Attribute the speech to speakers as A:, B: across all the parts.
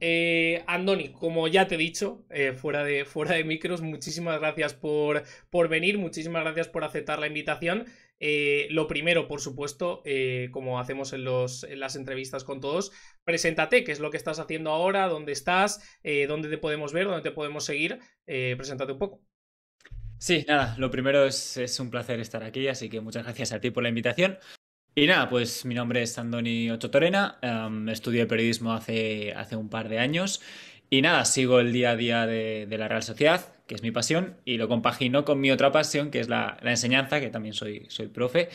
A: Eh, Andoni, como ya te he dicho, eh, fuera, de, fuera de micros, muchísimas gracias por, venir, muchísimas gracias por aceptar la invitación. Eh, lo primero, por supuesto, como hacemos en, las entrevistas con todos, preséntate, qué es lo que estás haciendo ahora, dónde estás, dónde te podemos ver, dónde te podemos seguir. preséntate un poco.
B: Sí, nada, lo primero es un placer estar aquí, así que muchas gracias a ti por la invitación. Y nada, pues mi nombre es Andoni Torena, Torena, em, estudié periodismo hace, hace un par de años y nada, sigo el día a día de, la Real Sociedad, que es mi pasión, y lo compagino con mi otra pasión, que es la, enseñanza, que también soy, soy profe.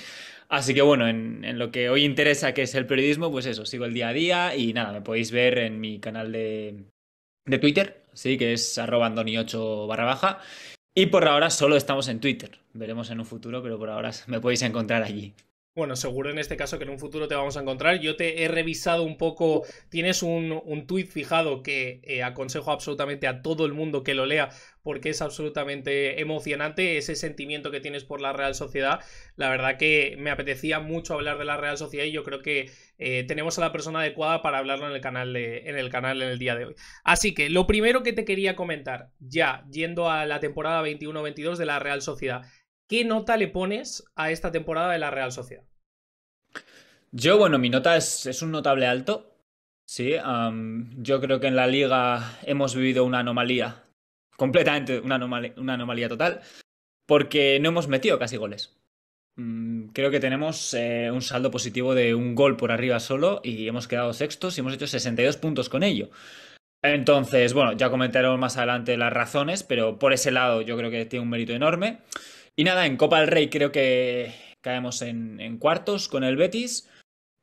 B: Así que bueno, en, lo que hoy interesa, que es el periodismo, pues eso, sigo el día a día y nada, me podéis ver en mi canal de, Twitter, sí, que es arroba 8 barra baja. Y por ahora solo estamos en Twitter. Veremos en un futuro, pero por ahora me podéis encontrar allí.
A: Bueno, seguro en este caso que en un futuro te vamos a encontrar. Yo te he revisado un poco, tienes un, tuit fijado que eh, aconsejo absolutamente a todo el mundo que lo lea porque es absolutamente emocionante ese sentimiento que tienes por la Real Sociedad. La verdad que me apetecía mucho hablar de la Real Sociedad y yo creo que eh, tenemos a la persona adecuada para hablarlo en el, canal en el canal en el día de hoy. Así que lo primero que te quería comentar, ya yendo a la temporada 21-22 de la Real Sociedad, ¿Qué nota le pones a esta temporada de la Real Sociedad?
B: Yo, bueno, mi nota es, un notable alto. Sí, yo creo que en la liga hemos vivido una anomalía, completamente una anomalía, total, porque no hemos metido casi goles. Mm, creo que tenemos eh, un saldo positivo de un gol por arriba solo y hemos quedado sextos y hemos hecho 62 puntos con ello. Entonces, bueno, ya comentaremos más adelante las razones, pero por ese lado yo creo que tiene un mérito enorme. Y nada, en Copa del Rey creo que caemos en, cuartos con el Betis.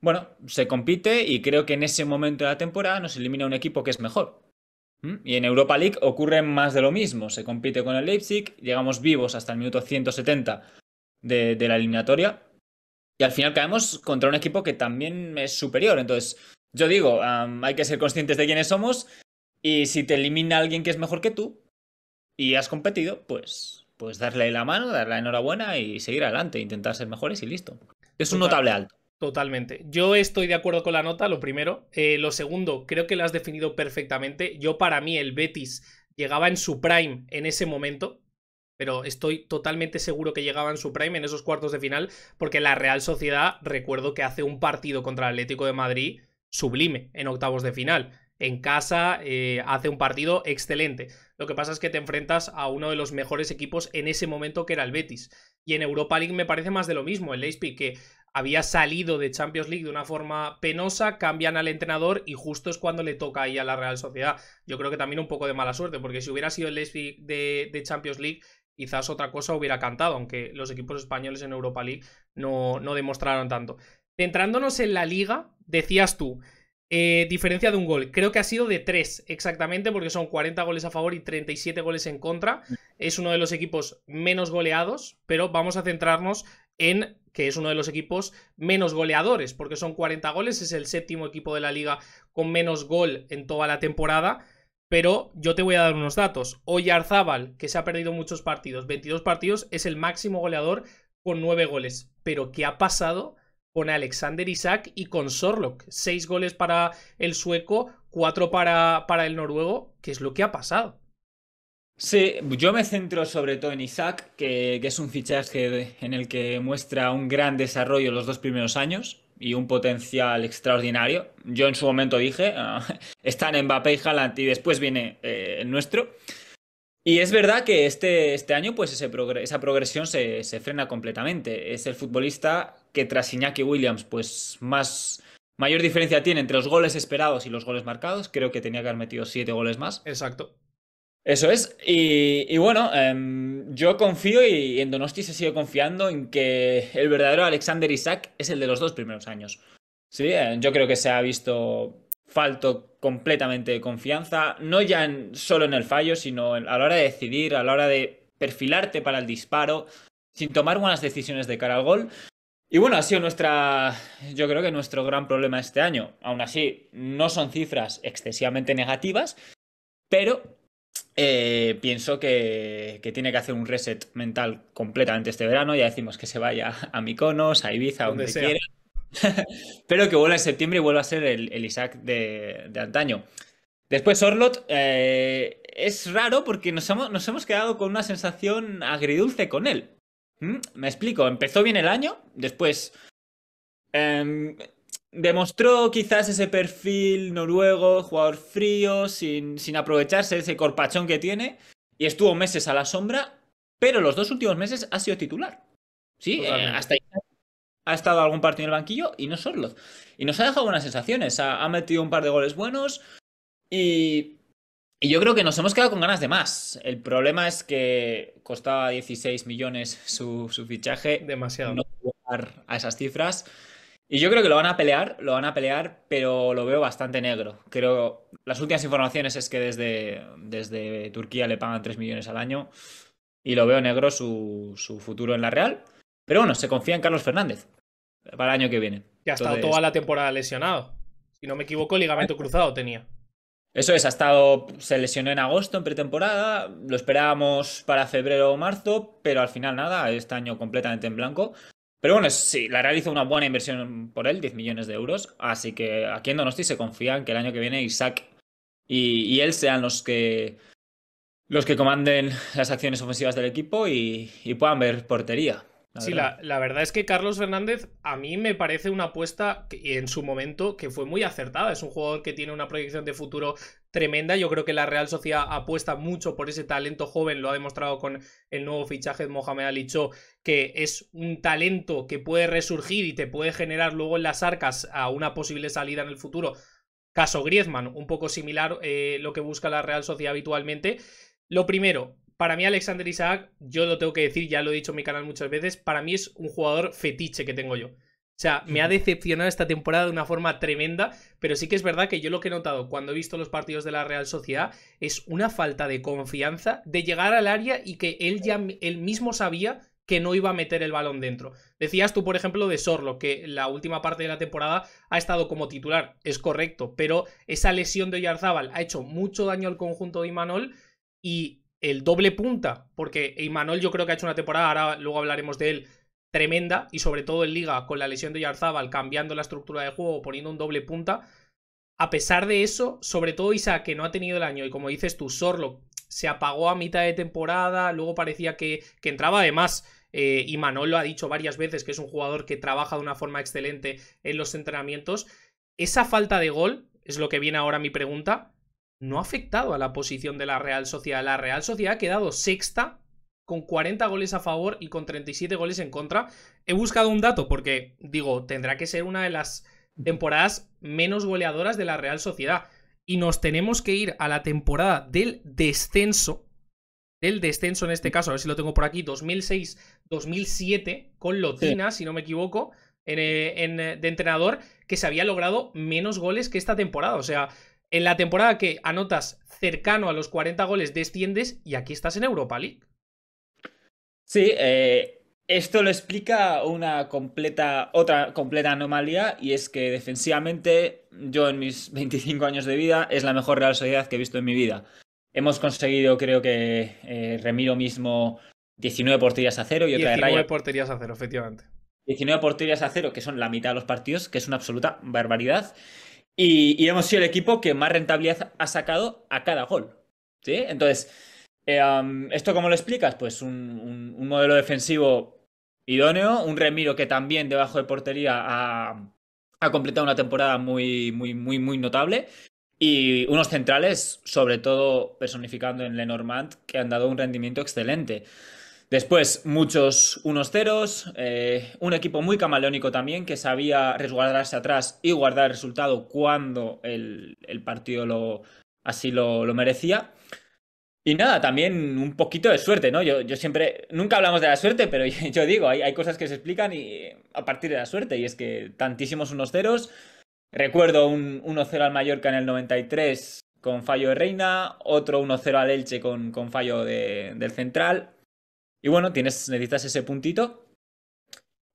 B: Bueno, se compite y creo que en ese momento de la temporada nos elimina un equipo que es mejor. ¿Mm? Y en Europa League ocurre más de lo mismo. Se compite con el Leipzig, llegamos vivos hasta el minuto 170 de, de la eliminatoria. Y al final caemos contra un equipo que también es superior. Entonces, yo digo, hay que ser conscientes de quiénes somos. Y si te elimina alguien que es mejor que tú y has competido,
A: pues pues darle la mano, darle la enhorabuena y seguir adelante, intentar ser mejores y listo. Es un notable alto. Totalmente. Yo estoy de acuerdo con la nota, lo primero. Eh, lo segundo, creo que lo has definido perfectamente. Yo para mí el Betis llegaba en su prime en ese momento, pero estoy totalmente seguro que llegaba en su prime en esos cuartos de final, porque la Real Sociedad, recuerdo que hace un partido contra el Atlético de Madrid sublime en octavos de final en casa eh, hace un partido excelente. Lo que pasa es que te enfrentas a uno de los mejores equipos en ese momento que era el Betis. Y en Europa League me parece más de lo mismo. El Leipzig que había salido de Champions League de una forma penosa, cambian al entrenador y justo es cuando le toca ahí a la Real Sociedad. Yo creo que también un poco de mala suerte, porque si hubiera sido el Leipzig de, Champions League, quizás otra cosa hubiera cantado, aunque los equipos españoles en Europa League no, no demostraron tanto. Centrándonos en la liga, decías tú, eh, diferencia de un gol. Creo que ha sido de tres exactamente, porque son 40 goles a favor y 37 goles en contra. Mm. Es uno de los equipos menos goleados, pero vamos a centrarnos en que es uno de los equipos menos goleadores, porque son 40 goles, es el séptimo equipo de la liga con menos gol en toda la temporada. Pero yo te voy a dar unos datos. Arzábal, que se ha perdido muchos partidos, 22 partidos, es el máximo goleador con 9 goles. Pero ¿qué ha pasado? con Alexander Isaac y con Sorlock. Seis goles para el sueco, cuatro para, para el noruego, qué es lo que ha pasado. Sí, yo me centro
B: sobre todo en Isaac, que, es un fichaje en el que muestra un gran desarrollo los dos primeros años y un potencial extraordinario. Yo en su momento dije, ah, están Mbappé y Haaland y después viene eh, el nuestro. Y es verdad que este, este año pues esa progresión se, se, frena completamente. Es el futbolista que tras Iñaki Williams, pues más mayor diferencia tiene entre los goles esperados y los goles marcados. Creo que tenía que haber metido siete goles más. Exacto. Eso es. Y, bueno, em, yo confío y en Donosti se sigue confiando en que el verdadero Alexander Isaac es el de los dos primeros años. Sí, eh, yo creo que se ha visto falto completamente de confianza, no ya solo en el fallo, sino a la hora de decidir, a la hora de perfilarte para el disparo, sin tomar buenas decisiones de cara al gol. Y bueno, ha sido nuestra, yo creo que nuestro gran problema este año. Aún así, no son cifras excesivamente negativas, pero eh, pienso que, tiene que hacer un reset mental completamente este verano. Ya decimos que se vaya a Miconos, a Ibiza, a donde quiera. pero que vuelva en septiembre y vuelva a ser el, Isaac de, antaño. Después Orlot eh, es raro porque nos hemos quedado con una sensación agridulce con él. Mm, me explico, empezó bien el año, después em, demostró quizás ese perfil noruego, jugador frío, sin, sin aprovecharse ese corpachón que tiene, y estuvo meses a la sombra, pero los dos últimos meses ha sido titular. Sí, eh, hasta ahí ha estado algún partido en el banquillo y no solo. Y nos ha dejado buenas sensaciones, ha metido un par de goles buenos y y yo creo que nos hemos quedado con ganas de más. El problema es que costaba 16 millones su, fichaje. Demasiado. No jugar a esas cifras. Y yo creo que lo van a pelear, lo van a pelear, pero lo veo bastante negro. Creo, las últimas informaciones es que desde, desde Turquía le pagan 3 millones al año y lo veo negro su, futuro en la Real. Pero bueno, se confía en Carlos Fernández para el año que viene. Ya ha estado toda la
A: temporada lesionado. Si no me equivoco, ligamento cruzado tenía.
B: Eso es, ha estado, se lesionó en agosto en pretemporada, lo esperábamos para febrero o marzo, pero al final nada, este año completamente en blanco. Pero bueno, sí, la Real una buena inversión por él, 10 millones de euros, así que aquí en Donosti se confían que el año que viene Isaac y, él sean los que, los que comanden las acciones ofensivas del equipo y puedan ver portería
A: sí, La, verdad es que Carlos Fernández a mí me parece una apuesta en su momento que fue muy acertada. Es un jugador que tiene una proyección de futuro tremenda. Yo creo que la Real Sociedad apuesta mucho por ese talento joven. Lo ha demostrado con el nuevo fichaje de Mohamed Alicho, que es un talento que puede resurgir y te puede generar luego en las arcas a una posible salida en el futuro. Caso Griezmann, un poco similar eh, lo que busca la Real Sociedad habitualmente. Lo primero, para mí, Alexander Isaac, yo lo tengo que decir, ya lo he dicho en mi canal muchas veces, para mí es un jugador fetiche que tengo yo. O sea, me ha decepcionado esta temporada de una forma tremenda, pero sí que es verdad que yo lo que he notado cuando he visto los partidos de la Real Sociedad es una falta de confianza de llegar al área y que él ya mismo sabía que no iba a meter el balón dentro. Decías tú, por ejemplo, de Sorlo, que la última parte de la temporada ha estado como titular, es correcto, pero esa lesión de Yarzábal ha hecho mucho daño al conjunto de Imanol y el doble punta, porque Imanol yo creo que ha hecho una temporada, ahora luego hablaremos de él, tremenda, y sobre todo en Liga, con la lesión de Yarzábal, cambiando la estructura de juego, poniendo un doble punta. A pesar de eso, sobre todo Isaac, que no ha tenido el año, y como dices tú, Sorlo se apagó a mitad de temporada, luego parecía que, que entraba además. Eh, lo ha dicho varias veces, que es un jugador que trabaja de una forma excelente en los entrenamientos. Esa falta de gol, es lo que viene ahora mi pregunta, no ha afectado a la posición de la Real Sociedad. La Real Sociedad ha quedado sexta con 40 goles a favor y con 37 goles en contra. He buscado un dato porque, digo, tendrá que ser una de las temporadas menos goleadoras de la Real Sociedad. Y nos tenemos que ir a la temporada del descenso, del descenso en este caso, a ver si lo tengo por aquí, 2006-2007, con Lotina, si no me equivoco, eh, eh, de entrenador, que se había logrado menos goles que esta temporada. O sea, en la temporada que anotas cercano a los 40 goles desciendes y aquí estás en Europa League. Sí, eh, esto lo explica una completa,
B: otra completa anomalía y es que defensivamente yo en mis 25 años de vida es la mejor Real Sociedad que he visto en mi vida. Hemos conseguido, creo que eh, Remiro mismo, 19 porterías a cero y otra de 19 porterías a cero, efectivamente. 19 porterías a cero, que son la mitad de los partidos, que es una absoluta barbaridad. Y, hemos sido el equipo que más rentabilidad ha sacado a cada gol. ¿sí? Entonces, eh, ¿esto cómo lo explicas? Pues un, modelo defensivo idóneo, un Remiro que también debajo de portería ha, completado una temporada muy, muy, muy, muy notable. Y unos centrales, sobre todo personificando en Lenormand, que han dado un rendimiento excelente. Después, muchos unos ceros, eh, un equipo muy camaleónico también que sabía resguardarse atrás y guardar el resultado cuando el, partido lo, así lo, merecía. Y nada, también un poquito de suerte, ¿no? Yo, siempre, nunca hablamos de la suerte, pero yo digo, hay, hay cosas que se explican y, eh, a partir de la suerte, y es que tantísimos unos ceros. Recuerdo un 1-0 al Mallorca en el 93 con fallo de Reina, otro 1-0 al Elche con, con fallo del Central, y bueno, tienes, necesitas ese puntito.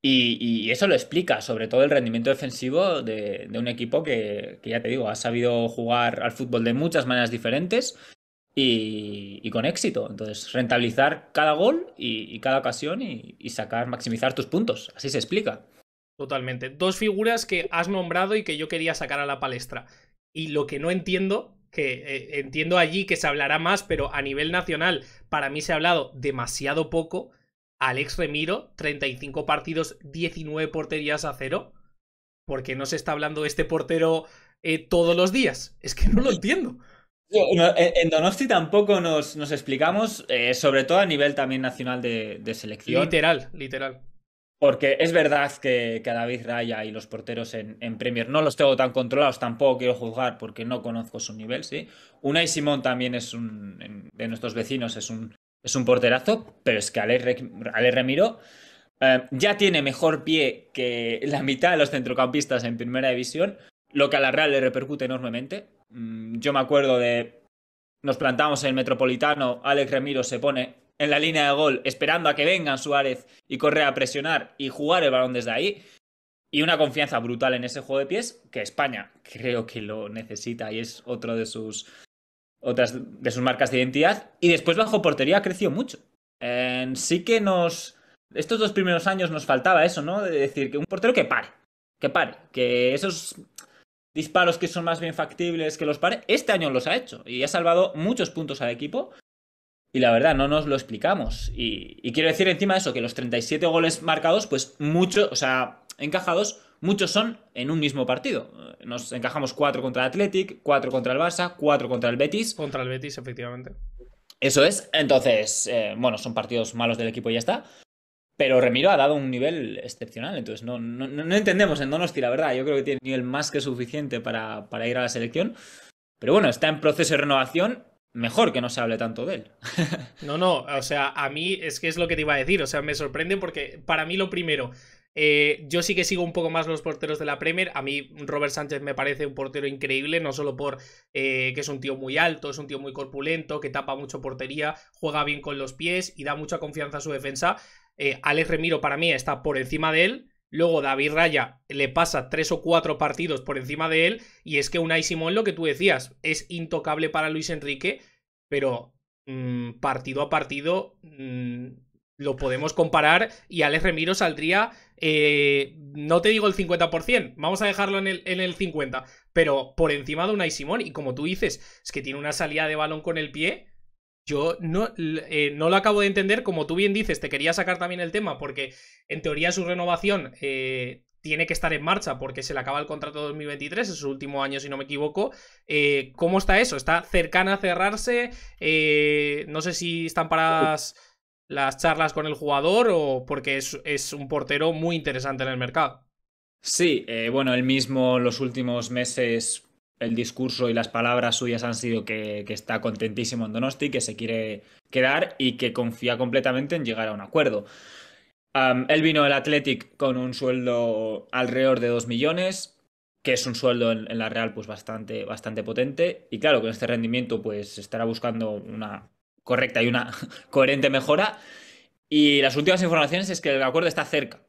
B: Y, eso lo explica, sobre todo el rendimiento defensivo de, un equipo que, ya te digo, ha sabido jugar al fútbol de muchas maneras diferentes y, con éxito. Entonces, rentabilizar
A: cada gol y, y cada ocasión y sacar, maximizar tus puntos. Así se explica. Totalmente. Dos figuras que has nombrado y que yo quería sacar a la palestra. Y lo que no entiendo que eh, entiendo allí que se hablará más, pero a nivel nacional para mí se ha hablado demasiado poco. Alex Remiro, 35 partidos, 19 porterías a cero. ¿Por qué no se está hablando de este portero eh, todos los días? Es que no lo
B: entiendo. En Donosti tampoco nos, nos explicamos, eh, sobre todo a nivel también nacional de selección. Literal, literal. Porque es verdad que, a David Raya y los porteros en, Premier no los tengo tan controlados, tampoco quiero juzgar porque no conozco su nivel, ¿sí? Unai Simón también es un, de nuestros vecinos, es un, es un porterazo, pero es que Alex, Ale Remiro eh, ya tiene mejor pie que la mitad de los centrocampistas en primera división, lo que a la Real le repercute enormemente. Mm, yo me acuerdo de, nos plantamos en el Metropolitano, Alex Ramiro se pone en la línea de gol, esperando a que vengan Suárez y Correa a presionar y jugar el balón desde ahí. Y una confianza brutal en ese juego de pies que España creo que lo necesita y es otro de sus, otras de sus marcas de identidad. Y después bajo portería creció mucho. sí que nos... Estos dos primeros años nos faltaba eso, ¿no? De decir que un portero que pare, que pare, que esos disparos que son más bien factibles que los pare, este año los ha hecho y ha salvado muchos puntos al equipo y la verdad no nos lo explicamos. Y, quiero decir encima de eso, que los 37 goles marcados, pues muchos, o sea, encajados, muchos son en un mismo partido. Nos encajamos 4 contra el Athletic, 4 contra el Barça, 4 contra el Betis. Contra el Betis, efectivamente. Eso es, entonces, eh, bueno, son partidos malos del equipo y ya está. Pero Remiro ha dado un nivel excepcional, entonces no, no, entendemos en Donosti, la verdad. Yo creo que tiene nivel más que suficiente para, para ir a la selección. Pero bueno, está en proceso de renovación mejor que no se hable tanto de él.
A: no, no, o sea, a mí es que es lo que te iba a decir, o sea, me sorprende porque para mí lo primero, eh, yo sí que sigo un poco más los porteros de la Premier. A mí Robert Sánchez me parece un portero increíble, no solo por eh, que es un tío muy alto, es un tío muy corpulento, que tapa mucho portería, juega bien con los pies y da mucha confianza a su defensa. Eh, Alex Remiro para mí está por encima de él. Luego David Raya le pasa tres o cuatro partidos por encima de él y es que Unai Simón, lo que tú decías, es intocable para Luis Enrique, pero mm, partido a partido mm, lo podemos comparar y Alex Remiro saldría, eh, no te digo el 50%, vamos a dejarlo en el, en el 50%, pero por encima de Unai Simón y como tú dices, es que tiene una salida de balón con el pie yo no, eh, no, lo acabo de entender. Como tú bien dices, te quería sacar también el tema porque en teoría su renovación eh, tiene que estar en marcha porque se le acaba el contrato 2023, es su último año si no me equivoco. Eh, ¿Cómo está eso? ¿Está cercana a cerrarse? no sé si están paradas las charlas con el jugador o porque es, es un portero muy interesante en el mercado.
B: Sí, bueno, el mismo los últimos meses el discurso y las palabras suyas han sido que, está contentísimo en Donosti, que se quiere quedar y que confía completamente en llegar a un acuerdo. él vino al Athletic con un sueldo alrededor de 2 millones, que es un sueldo en, la Real pues bastante, bastante potente. Y claro, con este rendimiento pues estará buscando una correcta y una coherente mejora. Y las últimas informaciones es que el acuerdo está cerca.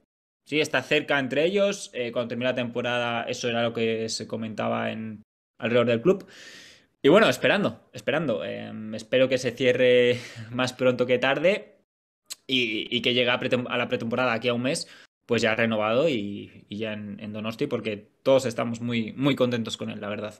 B: Sí, está cerca entre ellos. Eh, cuando termine la temporada, eso era lo que se comentaba en, alrededor del club. Y bueno, esperando, esperando. Em, espero que se cierre más pronto que tarde y, que llegue a, la pretemporada aquí a un mes, pues ya renovado y, ya en, Donosti, porque todos estamos muy, muy contentos con él, la verdad.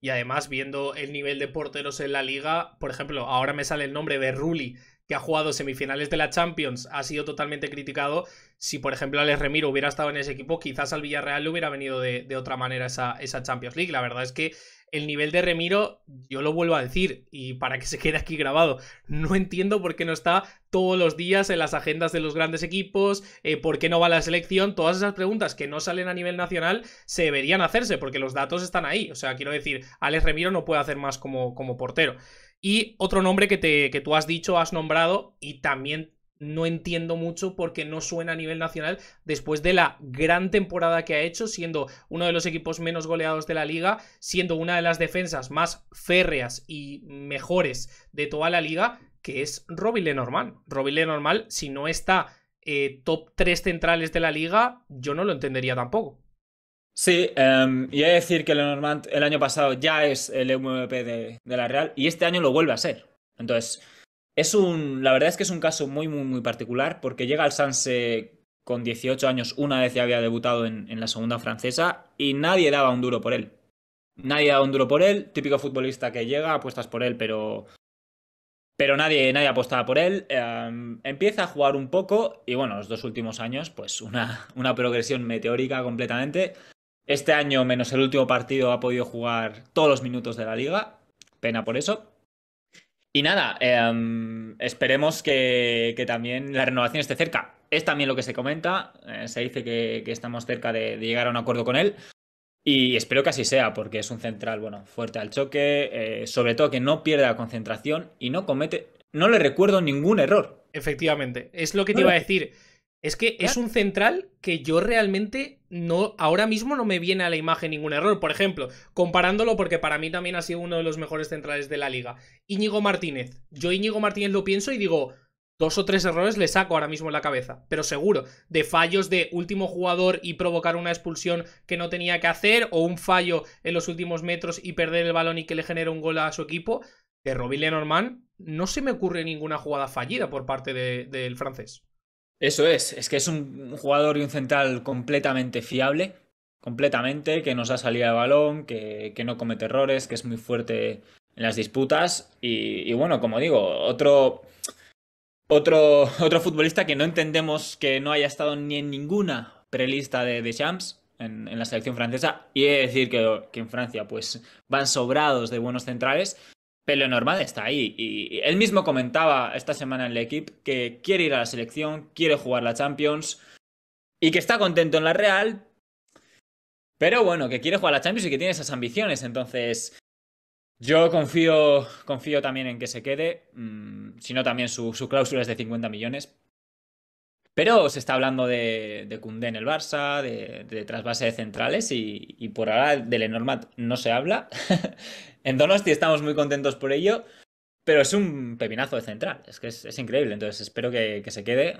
A: Y además, viendo el nivel de porteros en la liga, por ejemplo, ahora me sale el nombre de Rulli que ha jugado semifinales de la Champions, ha sido totalmente criticado. Si, por ejemplo, Alex Remiro hubiera estado en ese equipo, quizás al Villarreal le hubiera venido de, otra manera esa, esa Champions League. La verdad es que el nivel de Remiro, yo lo vuelvo a decir, y para que se quede aquí grabado, no entiendo por qué no está todos los días en las agendas de los grandes equipos, eh, por qué no va a la selección, todas esas preguntas que no salen a nivel nacional se deberían hacerse, porque los datos están ahí. O sea, quiero decir, Alex Remiro no puede hacer más como, como portero. Y otro nombre que, te, tú has dicho, has nombrado, y también no entiendo mucho porque no suena a nivel nacional después de la gran temporada que ha hecho, siendo uno de los equipos menos goleados de la liga, siendo una de las defensas más férreas y mejores de toda la liga, que es Robbie Lenormand. Robbie Lenormand, si no está eh, top 3 centrales de la liga, yo no lo entendería tampoco.
B: Sí, em, y hay que decir que Lenormand el año pasado
A: ya es el e MVP
B: de, la Real y este año lo vuelve a ser. Entonces, es un, la verdad es que es un caso muy, muy, muy particular porque llega al Sanse con 18 años una vez ya había debutado en, la segunda francesa y nadie daba un duro por él. Nadie daba un duro por él, típico futbolista que llega, apuestas por él, pero pero nadie, nadie apostaba por él. Em, empieza a jugar un poco y bueno, los dos últimos años, pues una, una progresión meteórica completamente. Este año, menos el último partido, ha podido jugar todos los minutos de la liga. Pena por eso. Y nada, em, esperemos que, también la renovación esté cerca. Es también lo que se comenta. Eh, se dice que, estamos cerca de, llegar a un acuerdo con él. Y espero que así sea, porque es un central, bueno, fuerte al choque. Eh, sobre todo que no pierde la concentración y no comete. No le recuerdo ningún error.
A: Efectivamente. Es lo que te iba a decir es que es un central que yo realmente no. Ahora mismo no me viene a la imagen ningún error. Por ejemplo, comparándolo, porque para mí también ha sido uno de los mejores centrales de la liga. Íñigo Martínez. Yo Íñigo Martínez lo pienso y digo. Dos o tres errores le saco ahora mismo en la cabeza, pero seguro. De fallos de último jugador y provocar una expulsión que no tenía que hacer, o un fallo en los últimos metros y perder el balón y que le genere un gol a su equipo. De Robin Lenormand, no se me ocurre ninguna jugada fallida por parte del francés.
B: Eso es, es que es un jugador y un central completamente fiable, completamente, que nos da salida de balón, que, no comete errores, que es muy fuerte en las disputas y, bueno, como digo, otro, otro, otro futbolista que no entendemos que no haya estado ni en ninguna prelista de, de Champs en, la selección francesa y he de decir que, que en Francia pues van sobrados de buenos centrales pero lo está ahí. Y él mismo comentaba esta semana en el equipo que quiere ir a la selección, quiere jugar la Champions y que está contento en la Real, pero bueno, que quiere jugar la Champions y que tiene esas ambiciones. Entonces, yo confío, confío también en que se quede, sino mm, si no también su, cláusula es de 50 millones. Pero se está hablando de, de en el Barça, de, trasvase de centrales y, por ahora de Lenormand no se habla. En Donosti estamos muy contentos por ello, pero es un pepinazo de central. Es que es, increíble. Entonces espero que, que, se quede.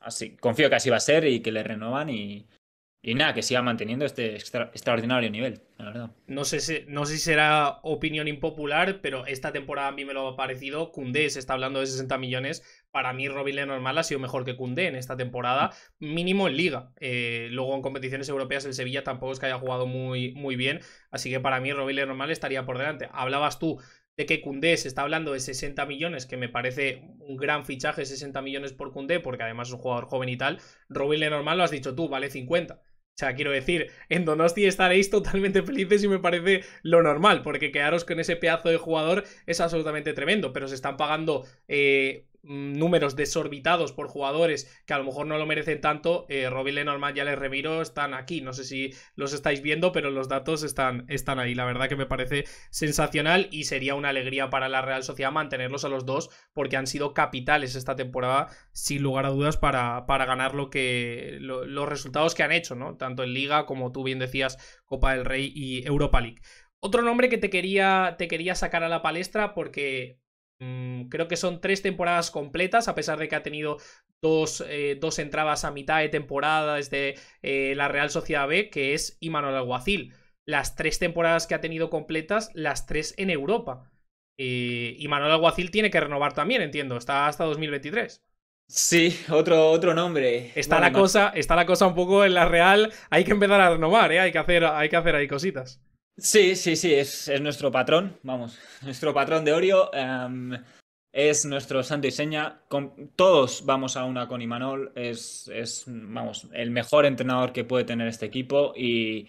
B: Así, confío que así va a ser y que le renovan y, y nada, que siga manteniendo este extraordinario nivel,
A: la verdad. No sé, si, no si será opinión impopular, pero esta temporada a mí me lo ha parecido. Cundé se está hablando de 60 millones. Para mí, Robin normal ha sido mejor que Cundé en esta temporada, mínimo en Liga. Eh, luego en competiciones europeas, el Sevilla tampoco es que haya jugado muy, muy bien. Así que para mí, Robin normal estaría por delante. Hablabas tú de que Cundé se está hablando de 60 millones, que me parece un gran fichaje, 60 millones por Cundé, porque además es un jugador joven y tal. Robin normal lo has dicho tú, vale 50. O sea, quiero decir, en Donosti estaréis totalmente felices y me parece lo normal, porque quedaros con ese pedazo de jugador es absolutamente tremendo, pero se están pagando eh, Mm, números desorbitados por jugadores que a lo mejor no lo merecen tanto, eh, Robin Lenormand y Alex Remiro están aquí. No sé si los estáis viendo, pero los datos están, están ahí. La verdad que me parece sensacional y sería una alegría para la Real Sociedad mantenerlos a los dos porque han sido capitales esta temporada, sin lugar a dudas, para, para ganar lo que, los resultados que han hecho, ¿no? tanto en Liga como tú bien decías, Copa del Rey y Europa League. Otro nombre que te quería, te quería sacar a la palestra porque Mm, creo que son tres temporadas completas, a pesar de que ha tenido dos, eh, dos entradas a mitad de temporada desde eh, la Real Sociedad B, que es Imanol Alguacil. Las tres temporadas que ha tenido completas, las tres en Europa. Eh, y Manuel Alguacil tiene que renovar también, entiendo. Está hasta 2023. Sí, otro, otro nombre. Está, la cosa, está la cosa un poco en la real. Hay que empezar
B: a renovar, ¿eh? hay, que hacer, hay que hacer ahí cositas. Sí, sí, sí, es, nuestro patrón, vamos, nuestro patrón de Orio. Em, es nuestro santo y seña. Con, todos vamos a una con Imanol. Es, vamos, el mejor entrenador que puede tener este equipo. Y,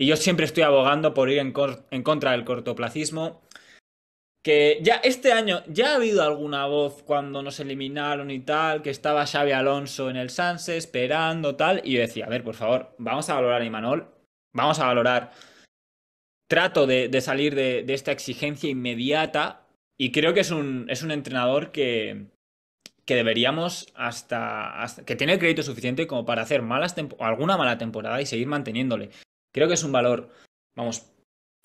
B: yo siempre estoy abogando por ir en, contra del cortoplacismo. Que ya este año ya ha habido alguna voz cuando nos eliminaron y tal, que estaba Xavi Alonso en el Sanse esperando tal. Y yo decía, a ver, por favor, vamos a valorar a Imanol. Vamos a valorar trato de, salir de, esta exigencia inmediata y creo que es un, es un entrenador que, que deberíamos hasta, que tiene el crédito suficiente como para hacer malas alguna mala temporada y seguir manteniéndole. Creo que es un valor, vamos,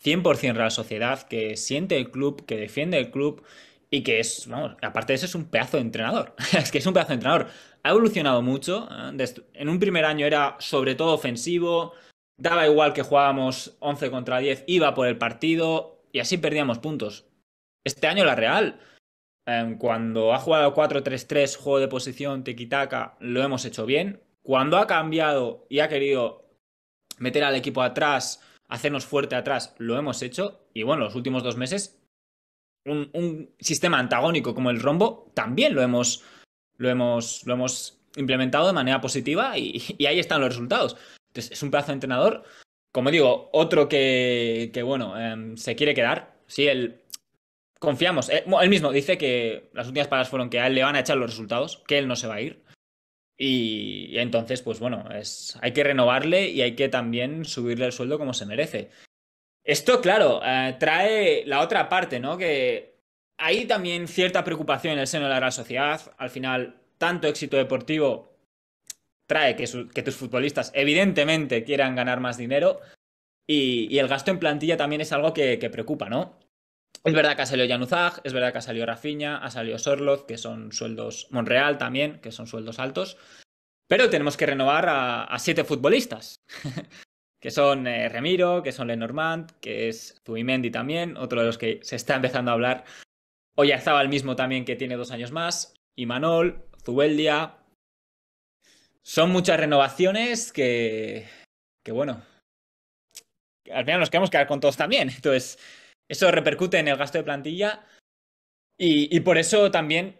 B: 100% Real Sociedad, que siente el club, que defiende el club y que es, vamos, aparte de eso es un pedazo de entrenador. es que es un pedazo de entrenador. Ha evolucionado mucho. ¿eh? En un primer año era sobre todo ofensivo, Daba igual que jugábamos 11 contra 10, iba por el partido y así perdíamos puntos. Este año la Real, em, cuando ha jugado 4-3-3, juego de posición, tiki lo hemos hecho bien. Cuando ha cambiado y ha querido meter al equipo atrás, hacernos fuerte atrás, lo hemos hecho. Y bueno, los últimos dos meses, un, sistema antagónico como el rombo también lo hemos, lo hemos, lo hemos implementado de manera positiva y ahí están los resultados es, es un plazo de entrenador. Como digo, otro que, bueno, em, se quiere quedar. Sí, él. Confiamos. Eh, él, mismo dice que las últimas palabras fueron que a él le van a echar los resultados, que él no se va a ir. Y, entonces, pues bueno, es, hay que renovarle y hay que también subirle el sueldo como se merece. Esto, claro, eh, trae la otra parte, ¿no? Que hay también cierta preocupación en el seno de la Sociedad. Al final, tanto éxito deportivo trae que, tus futbolistas evidentemente quieran ganar más dinero y, el gasto en plantilla también es algo que, preocupa, ¿no? Es verdad que ha salido Januzaj, es verdad que ha salido Rafinha, ha salido Sorloz, que son sueldos Monreal también, que son sueldos altos, pero tenemos que renovar a, siete futbolistas. que son eh, Remiro, que son Lenormand, que es Zubimendi también, otro de los que se está empezando a hablar. el mismo también, que tiene dos años más, Imanol, Zubeldia, son muchas renovaciones que, que bueno, al final nos queremos quedar con todos también. Entonces, eso repercute en el gasto de plantilla y, por eso también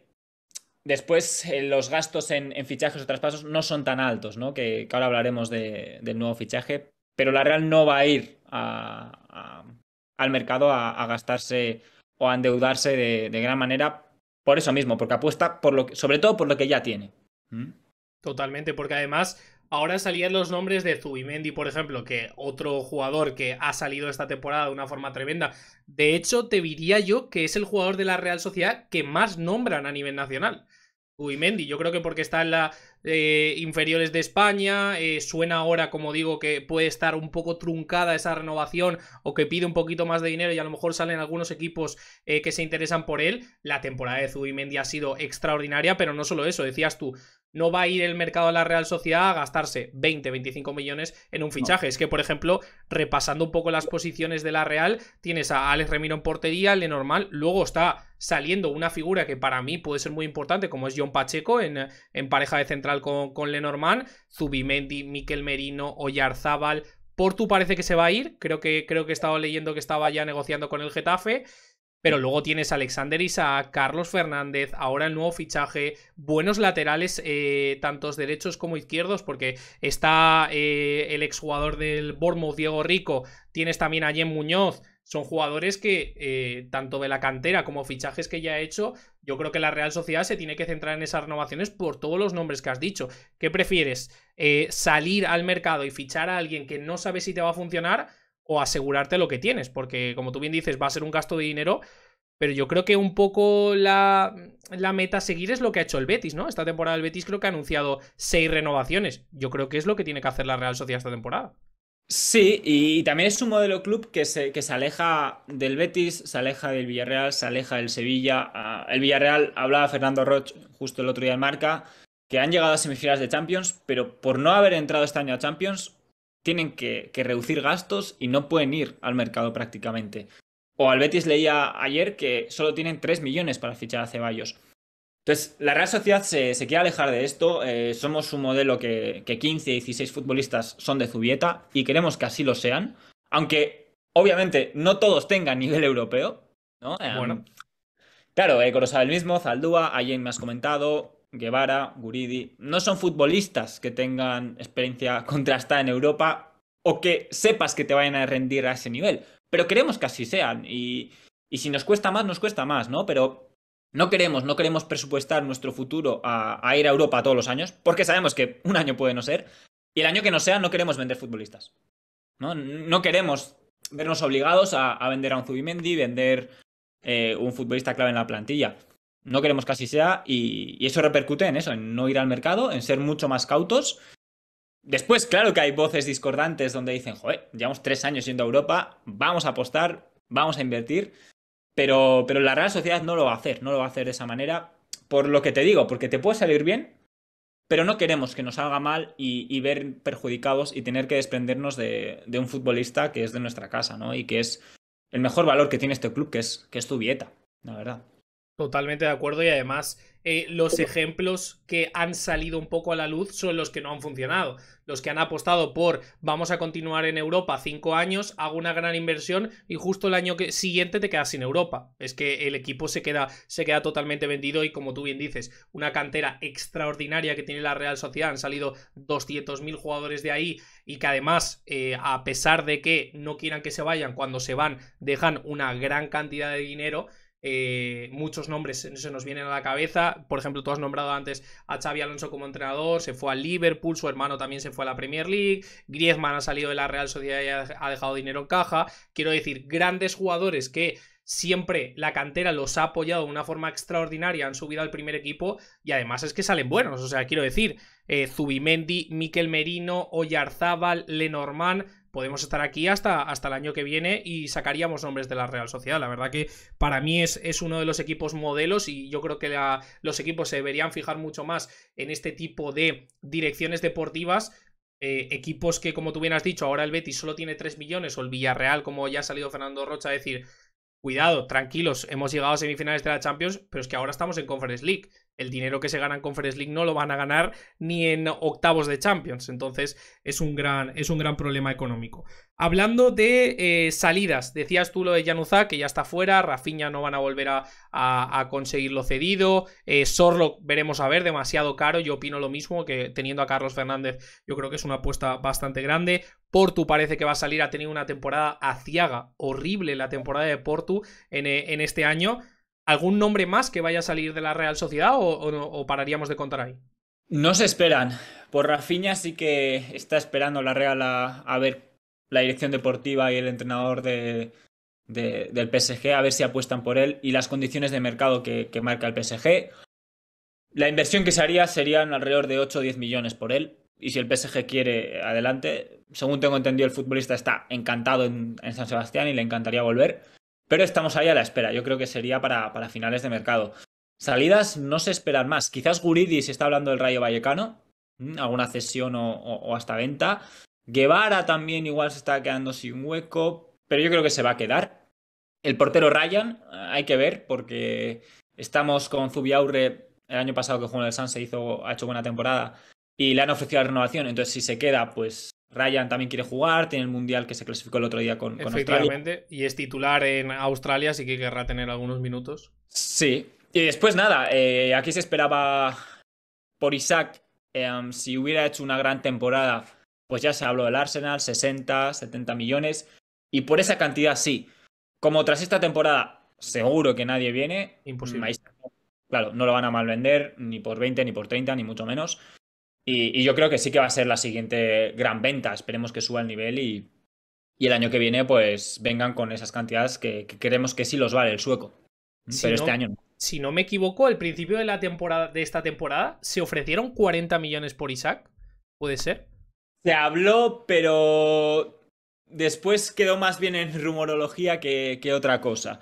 B: después eh, los gastos en, fichajes o traspasos no son tan altos, ¿no? Que, ahora hablaremos de, del nuevo fichaje, pero la Real no va a ir al mercado a, gastarse o a endeudarse de, gran manera por eso mismo, porque apuesta por lo sobre todo por lo que ya tiene. ¿Mm?
A: Totalmente, porque además ahora salían los nombres de Zubimendi, por ejemplo, que otro jugador que ha salido esta temporada de una forma tremenda. De hecho, te diría yo que es el jugador de la Real Sociedad que más nombran a nivel nacional. Zubimendi, yo creo que porque está en la eh, inferiores de España, eh, suena ahora, como digo, que puede estar un poco truncada esa renovación o que pide un poquito más de dinero y a lo mejor salen algunos equipos eh, que se interesan por él. La temporada de Zubimendi ha sido extraordinaria, pero no solo eso, decías tú, no va a ir el mercado de la Real Sociedad a gastarse 20, 25 millones en un fichaje. Es que, por ejemplo, repasando un poco las posiciones de la Real, tienes a Alex Remiro en portería, Lenormand, luego está saliendo una figura que para mí puede ser muy importante, como es John Pacheco, en, en pareja de central con, con Lenormand, Zubimendi, Miquel Merino, Oyarzábal. Portu parece que se va a ir, creo que, creo que he estado leyendo que estaba ya negociando con el Getafe. Pero luego tienes a Alexander Isaac, Carlos Fernández, ahora el nuevo fichaje, buenos laterales, eh, tantos derechos como izquierdos, porque está eh, el exjugador del Bournemouth, Diego Rico, tienes también a Jen Muñoz. Son jugadores que, eh, tanto de la cantera como fichajes que ya ha he hecho, yo creo que la Real Sociedad se tiene que centrar en esas renovaciones por todos los nombres que has dicho. ¿Qué prefieres? ¿Salir al mercado y fichar a alguien que no sabe si te va a funcionar? o asegurarte lo que tienes, porque como tú bien dices, va a ser un gasto de dinero, pero yo creo que un poco la, meta a seguir es lo que ha hecho el Betis, ¿no? Esta temporada el Betis creo que ha anunciado seis renovaciones, yo creo que es lo que tiene que hacer la Real Sociedad esta temporada. Sí, y, también es un modelo club que se, que se aleja del Betis, se aleja del
B: Villarreal, se aleja del Sevilla. Ah, el Villarreal, hablaba Fernando Roch justo el otro día en Marca, que han llegado a semifinales de Champions, pero por no haber entrado este año a Champions, tienen que, reducir gastos y no pueden ir al mercado prácticamente. O al Betis leía ayer que solo tienen 3 millones para fichar a Ceballos. Entonces, la Real Sociedad se, quiere alejar de esto. Eh, somos un modelo que, que 15, 16 futbolistas son de Zubieta y queremos que así lo sean. Aunque, obviamente, no todos tengan nivel europeo. ¿no? Eh, bueno. claro, eh, Corozal el mismo, Zaldúa, alguien me has comentado, Guevara, Guridi, no son futbolistas que tengan experiencia contrastada en Europa o que sepas que te vayan a rendir a ese nivel. Pero queremos que así sean y, si nos cuesta más, nos cuesta más, ¿no? Pero no queremos, no queremos presupuestar nuestro futuro a, ir a Europa todos los años porque sabemos que un año puede no ser y el año que no sea no queremos vender futbolistas. No, no queremos vernos obligados a, vender a un Zubimendi, vender eh, un futbolista clave en la plantilla no queremos que así sea y, eso repercute en eso, en no ir al mercado, en ser mucho más cautos. Después, claro que hay voces discordantes donde dicen, joder, llevamos tres años yendo a Europa, vamos a apostar, vamos a invertir, pero, pero la real sociedad no lo va a hacer, no lo va a hacer de esa manera, por lo que te digo, porque te puede salir bien, pero no queremos que nos salga mal y, ver perjudicados y tener que desprendernos de, un futbolista que es de nuestra casa, ¿no? Y que es el mejor valor que tiene este club, que es, que es tu dieta,
A: la verdad. Totalmente de acuerdo y además eh, los ejemplos que han salido un poco a la luz son los que no han funcionado. Los que han apostado por vamos a continuar en Europa cinco años, hago una gran inversión y justo el año que, siguiente te quedas sin Europa. Es que el equipo se queda, se queda totalmente vendido y como tú bien dices, una cantera extraordinaria que tiene la Real Sociedad. Han salido 200.000 jugadores de ahí y que además, eh, a pesar de que no quieran que se vayan, cuando se van dejan una gran cantidad de dinero eh, muchos nombres se nos vienen a la cabeza. Por ejemplo, tú has nombrado antes a Xavi Alonso como entrenador, se fue al Liverpool, su hermano también se fue a la Premier League, Griezmann ha salido de la Real Sociedad y ha dejado dinero en caja. Quiero decir, grandes jugadores que siempre la cantera los ha apoyado de una forma extraordinaria, han subido al primer equipo y además es que salen buenos. O sea, quiero decir, eh, Zubimendi, Miquel Merino, Oyarzábal, Lenormand podemos estar aquí hasta, hasta el año que viene y sacaríamos nombres de la Real Sociedad. La verdad que para mí es, es uno de los equipos modelos y yo creo que los equipos se deberían fijar mucho más en este tipo de direcciones deportivas eh, equipos que, como tú bien has dicho, ahora el Betis solo tiene 3 millones, o el Villarreal, como ya ha salido Fernando Rocha a decir, cuidado, tranquilos, hemos llegado a semifinales de la Champions, pero es que ahora estamos en Conference League el dinero que se gana con Conference League no lo van a ganar ni en octavos de Champions. Entonces es un gran, es un gran problema económico. Hablando de eh, salidas, decías tú lo de Januzá, que ya está fuera, Rafinha no van a volver a, conseguir lo conseguirlo cedido, eh, Sorlo veremos a ver, demasiado caro, yo opino lo mismo, que teniendo a Carlos Fernández yo creo que es una apuesta bastante grande, Portu parece que va a salir, a tener una temporada aciaga, horrible la temporada de Portu en eh, este año, ¿Algún nombre más que vaya a salir de la Real Sociedad o, o, pararíamos de contar ahí? No se esperan. Por Rafinha sí que está esperando la Real a, ver
B: la dirección deportiva y el entrenador de, del PSG, a ver si apuestan por él y las condiciones de mercado que, marca el PSG. La inversión que se haría serían alrededor de 8 o 10 millones por él. Y si el PSG quiere, adelante. Según tengo entendido, el futbolista está encantado en San Sebastián y le encantaría volver. Pero estamos ahí a la espera. Yo creo que sería para, para finales de mercado. Salidas no se esperan más. Quizás Guridi se está hablando del Rayo Vallecano. Mm, alguna cesión o, o, hasta venta. Guevara también igual se está quedando sin hueco. Pero yo creo que se va a quedar. El portero Ryan, eh, hay que ver, porque estamos con Zubiaurre. El año pasado que jugó en el San se hizo, ha hecho buena temporada. Y le han ofrecido la renovación. Entonces, si se queda, pues Ryan también quiere jugar, tiene el mundial que se clasificó el otro día con, con Australia.
A: y es titular en Australia, así que querrá tener algunos minutos.
B: Sí,
A: y después nada, eh, aquí se esperaba por
B: Isaac, em, si hubiera hecho una gran temporada, pues ya se habló del Arsenal, 60, 70 millones, y por esa cantidad sí. Como tras esta temporada seguro que nadie viene, imposible. claro, no lo van a mal vender, ni por 20, ni por 30, ni mucho menos. Y, yo creo que sí que va a ser la siguiente gran venta. Esperemos que suba el nivel y, y el año que viene, pues vengan con esas cantidades que, queremos creemos que sí los vale el sueco. Pero este año no.
A: Si no me equivoco, al principio de, la temporada, de esta temporada se ofrecieron 40 millones por Isaac. ¿Puede ser?
B: Se habló, pero después quedó más bien en rumorología que, que otra cosa.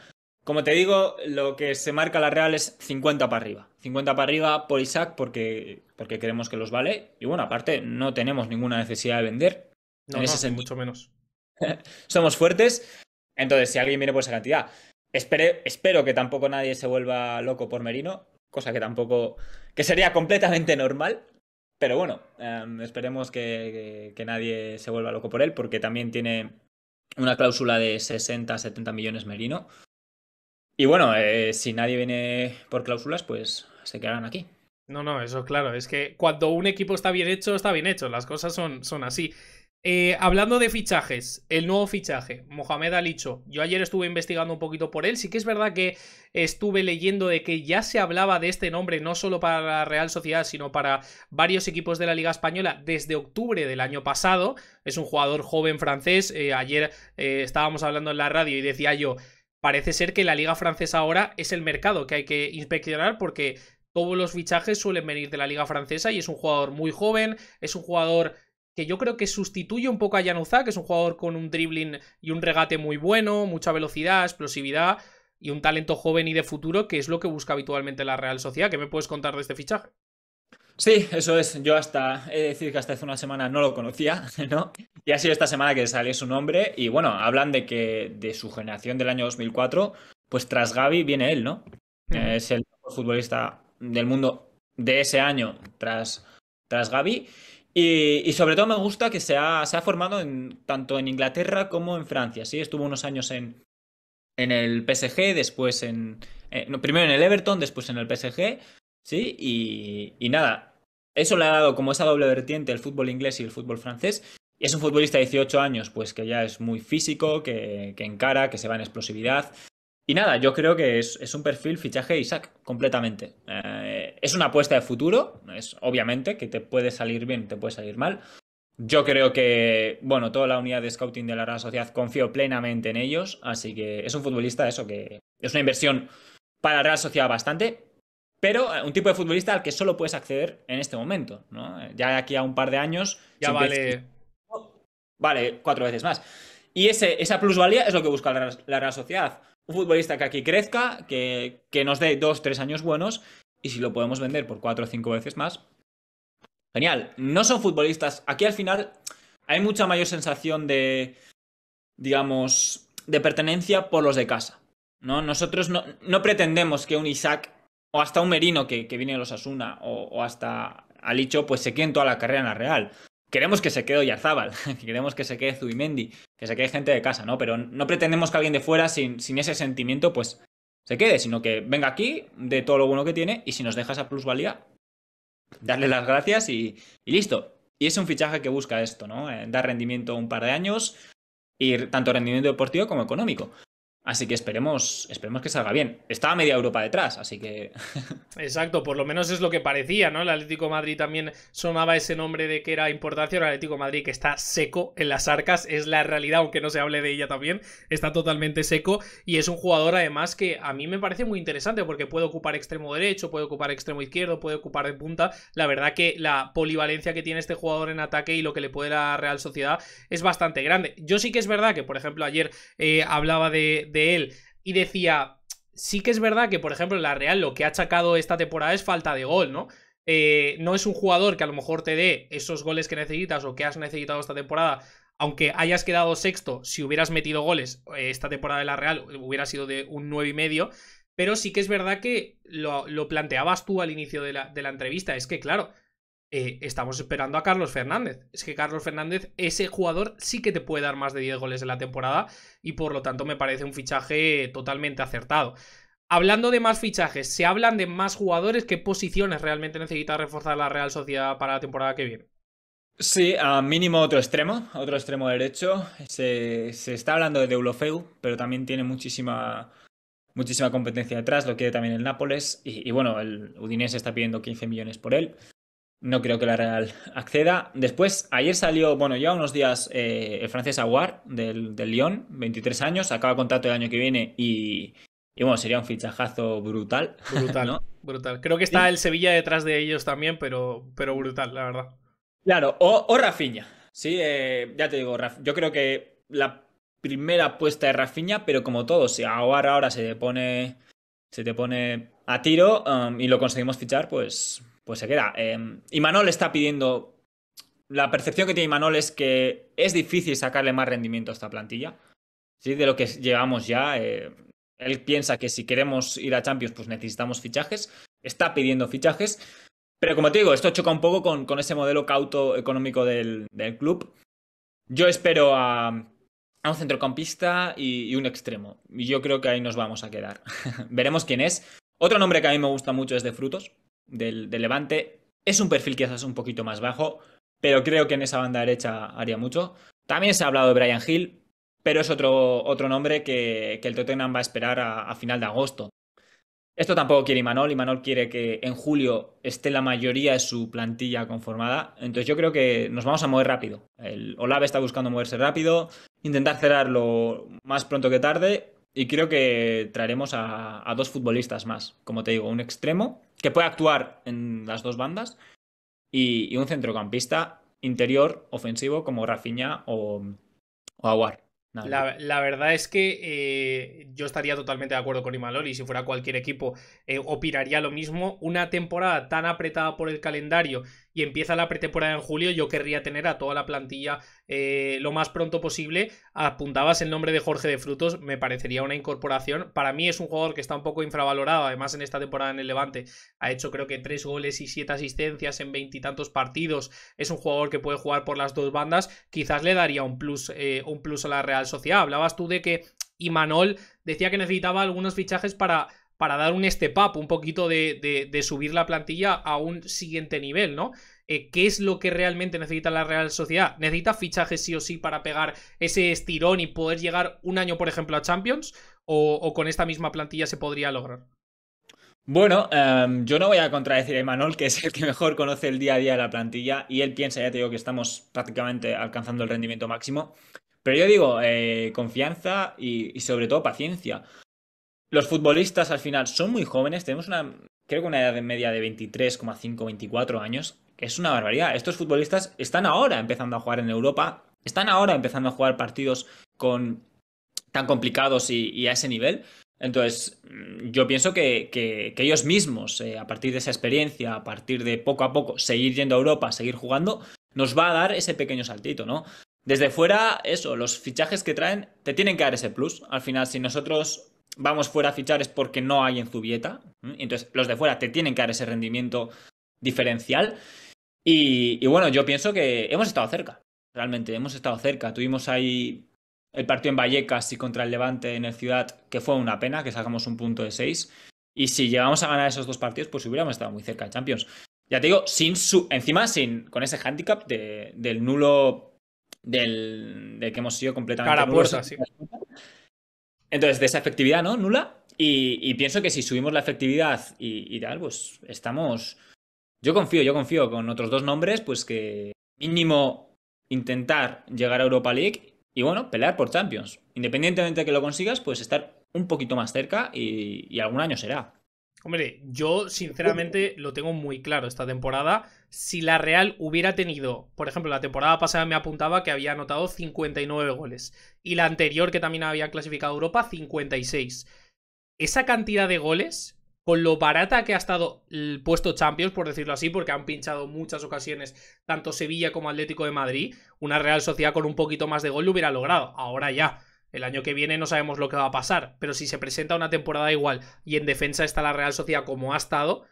B: Como te digo, lo que se marca la Real es 50 para arriba. 50 para arriba por Isaac porque, porque queremos que los vale. Y bueno, aparte, no tenemos ninguna necesidad de vender. No, en mucho menos. Somos fuertes. Entonces, si alguien viene por esa cantidad. espero que tampoco nadie se vuelva loco por Merino, cosa que tampoco. que sería completamente normal. Pero bueno, em, esperemos que, nadie se vuelva loco por él, porque también tiene una cláusula de 60, 70 millones Merino. Y bueno, eh, si nadie viene por cláusulas, pues se quedarán aquí.
A: No, no, eso claro. Es que cuando un equipo está bien hecho, está bien hecho. Las cosas son, son así. Eh, hablando de fichajes, el nuevo fichaje, Mohamed Alicho. Yo ayer estuve investigando un poquito por él. Sí que es verdad que estuve leyendo de que ya se hablaba de este nombre, no solo para la Real Sociedad, sino para varios equipos de la Liga Española desde octubre del año pasado. Es un jugador joven francés. Eh, ayer estábamos hablando en la radio y decía yo parece ser que la liga francesa ahora es el mercado que hay que inspeccionar porque todos los fichajes suelen venir de la liga francesa y es un jugador muy joven, es un jugador que yo creo que sustituye un poco a Januzak, que es un jugador con un dribbling y un regate muy bueno, mucha velocidad, explosividad y un talento joven y de futuro, que es lo que busca habitualmente la Real Sociedad. ¿Qué me puedes contar de este fichaje?
B: Sí, eso es. Yo hasta, he de decir que hasta hace una semana no lo conocía, ¿no? Y ha sido esta semana que salió su nombre y bueno, hablan de que de su generación del año 2004, pues tras Gaby viene él, ¿no? Eh, es el futbolista del mundo de ese año tras, tras Gaby. Y, sobre todo me gusta que se ha, se ha formado en, tanto en Inglaterra como en Francia, ¿sí? Estuvo unos años en, en el PSG, después en... Eh, primero en el Everton, después en el PSG, ¿sí? Y, y nada, eso le ha dado como esa doble vertiente el fútbol inglés y el fútbol francés. Y es un futbolista de 18 años, pues que ya es muy físico, que, encara, que se va en explosividad. Y nada, yo creo que es, un perfil fichaje Isaac, completamente. Eh, es una apuesta de futuro, es obviamente que te puede salir bien, te puede salir mal. Yo creo que, bueno, toda la unidad de scouting de la Real Sociedad confío plenamente en ellos, así que es un futbolista, eso, que es una inversión para la Real Sociedad bastante, pero eh, un tipo de futbolista al que solo puedes acceder en este momento, ¿no? Ya de aquí a un par de años... Ya vale... Vale, cuatro veces más. Y ese, esa plusvalía es lo que busca la, la Sociedad. Un futbolista que aquí crezca, que, que, nos dé dos, tres años buenos, y si lo podemos vender por cuatro o cinco veces más, genial. No son futbolistas. Aquí al final hay mucha mayor sensación de, digamos, de pertenencia por los de casa. ¿no? Nosotros no, no pretendemos que un Isaac o hasta un Merino que, viene de los Asuna o, o, hasta Alicho, pues se en toda la carrera en la Real. Queremos que se quede Oyarzábal, queremos que se quede Zubimendi, que se quede gente de casa, ¿no? Pero no pretendemos que alguien de fuera, sin, sin ese sentimiento, pues se quede, sino que venga aquí, de todo lo bueno que tiene, y si nos deja esa plusvalía, darle las gracias y, listo. Y es un fichaje que busca esto, ¿no? Eh, dar rendimiento un par de años, y tanto rendimiento deportivo como económico. Así que esperemos, esperemos que salga bien. Estaba media Europa detrás, así que.
A: Exacto, por lo menos es lo que parecía, ¿no? El Atlético Madrid también sonaba ese nombre de que era importancia. El Atlético Madrid que está seco en las arcas, es la realidad, aunque no se hable de ella también. Está totalmente seco y es un jugador además que a mí me parece muy interesante porque puede ocupar extremo derecho, puede ocupar extremo izquierdo, puede ocupar de punta. La verdad que la polivalencia que tiene este jugador en ataque y lo que le puede la Real Sociedad es bastante grande. Yo sí que es verdad que, por ejemplo, ayer eh, hablaba de de él y decía, sí que es verdad que, por ejemplo, la Real lo que ha achacado esta temporada es falta de gol, ¿no? Eh, no es un jugador que a lo mejor te dé esos goles que necesitas o que has necesitado esta temporada. Aunque hayas quedado sexto, si hubieras metido goles eh, esta temporada de la Real, hubiera sido de un 9 y medio. Pero sí que es verdad que lo, planteabas tú al inicio de la entrevista. Es que, claro, eh, estamos esperando a Carlos Fernández. Es que Carlos Fernández, ese jugador sí que te puede dar más de 10 goles en la temporada y por lo tanto me parece un fichaje totalmente acertado. Hablando de más fichajes, se hablan de más jugadores, ¿qué posiciones realmente necesita reforzar la Real Sociedad para la temporada que viene?
B: Sí, a mínimo otro extremo, otro extremo derecho. Se, está hablando de Deulofeu, pero también tiene muchísima, muchísima competencia detrás, lo quiere también el Nápoles. Y, y bueno, el Udinese está pidiendo 15 millones por él. No creo que la Real acceda. Después, ayer salió, bueno, ya unos días eh, el francés Aguar del, del, Lyon, 23 años, acaba contrato el año que viene y, y bueno, sería un fichajazo brutal. Brutal, ¿no?
A: brutal. Creo que está el Sevilla detrás de ellos también, pero, pero brutal, la verdad. Claro, o, o Rafinha. Sí, eh, ya te digo, yo creo
B: que la primera apuesta de Rafiña, pero como todo, si Aguar ahora se te pone, se te pone a tiro um, y lo conseguimos fichar, pues pues se queda. Eh, y Manol está pidiendo. La percepción que tiene Manol es que es difícil sacarle más rendimiento a esta plantilla. ¿sí? De lo que llevamos ya. Eh, él piensa que si queremos ir a Champions, pues necesitamos fichajes. Está pidiendo fichajes. Pero como te digo, esto choca un poco con, con ese modelo cauto económico del, club. Yo espero a, un centrocampista y, un extremo. Y yo creo que ahí nos vamos a quedar. Veremos quién es. Otro nombre que a mí me gusta mucho es de Frutos del, Levante. Es un perfil quizás un poquito más bajo, pero creo que en esa banda derecha haría mucho. También se ha hablado de Brian Hill, pero es otro, otro nombre que, el Tottenham va a esperar a, final de agosto. Esto tampoco quiere Imanol. Imanol quiere que en julio esté la mayoría de su plantilla conformada. Entonces yo creo que nos vamos a mover rápido. El Olave está buscando moverse rápido, intentar cerrarlo más pronto que tarde y creo que traeremos a, dos futbolistas más, como te digo, un extremo que puede actuar en las dos bandas y, un centrocampista interior ofensivo como Rafinha o, o Aguar.
A: La, verdad es que eh, yo estaría totalmente de acuerdo con Imaloli. Si fuera cualquier equipo, eh, opinaría lo mismo. Una temporada tan apretada por el calendario y empieza la pretemporada en julio, yo querría tener a toda la plantilla eh, lo más pronto posible. Apuntabas el nombre de Jorge de Frutos, me parecería una incorporación. Para mí es un jugador que está un poco infravalorado, además en esta temporada en el Levante ha hecho creo que tres goles y siete asistencias en veintitantos partidos. Es un jugador que puede jugar por las dos bandas, quizás le daría un plus, eh, un plus a la Real Sociedad. Hablabas tú de que Imanol decía que necesitaba algunos fichajes para para dar un step up, un poquito de, subir la plantilla a un siguiente nivel, ¿no? Eh, ¿Qué es lo que realmente necesita la Real Sociedad? ¿Necesita fichajes sí o sí para pegar ese estirón y poder llegar un año, por ejemplo, a Champions? ¿O, con esta misma plantilla se podría lograr?
B: Bueno, em, yo no voy a contradecir a Emanuel, que es el que mejor conoce el día a día de la plantilla, y él piensa, ya te digo, que estamos prácticamente alcanzando el rendimiento máximo. Pero yo digo, eh, confianza y sobre todo paciencia los futbolistas al final son muy jóvenes, tenemos una, creo que una edad media de 23,5, 24 años, que es una barbaridad. Estos futbolistas están ahora empezando a jugar en Europa, están ahora empezando a jugar partidos con, tan complicados y, a ese nivel. Entonces, mm, yo pienso que, ellos mismos, eh, a partir de esa experiencia, a partir de poco a poco seguir yendo a Europa, seguir jugando, nos va a dar ese pequeño saltito, ¿no? Desde fuera, eso, los fichajes que traen te tienen que dar ese plus. Al final, si nosotros vamos fuera a fichar es porque no hay en Zubieta. Entonces, los de fuera te tienen que dar ese rendimiento diferencial. Y, bueno, yo pienso que hemos estado cerca. Realmente, hemos estado cerca. Tuvimos ahí el partido en Vallecas y contra el Levante en el Ciudad, que fue una pena que sacamos un punto de 6. Y si llegamos a ganar esos dos partidos, pues hubiéramos estado muy cerca de Champions. Ya te digo, sin su, encima sin, con ese handicap de, del nulo del, que hemos sido completamente... Cara entonces, de esa efectividad, ¿no? Nula. Y, y pienso que si subimos la efectividad y, tal, pues estamos. Yo confío, yo confío con otros dos nombres, pues que mínimo intentar llegar a Europa League y bueno, pelear por Champions. Independientemente de que lo consigas, pues estar un poquito más cerca y algún
A: año será. Hombre, yo sinceramente lo tengo muy claro esta temporada. Si la Real hubiera tenido, por ejemplo, la temporada pasada me apuntaba que había anotado 59 goles y la anterior que también había clasificado a Europa 56. Esa cantidad de goles, con lo barata que ha estado el puesto Champions, por decirlo así, porque han pinchado muchas ocasiones tanto Sevilla como Atlético de Madrid, una Real Sociedad con un poquito más de gol lo hubiera logrado. Ahora ya el año que viene no sabemos lo que va a pasar, pero si se presenta una temporada igual y en defensa está la Real Sociedad como ha estado,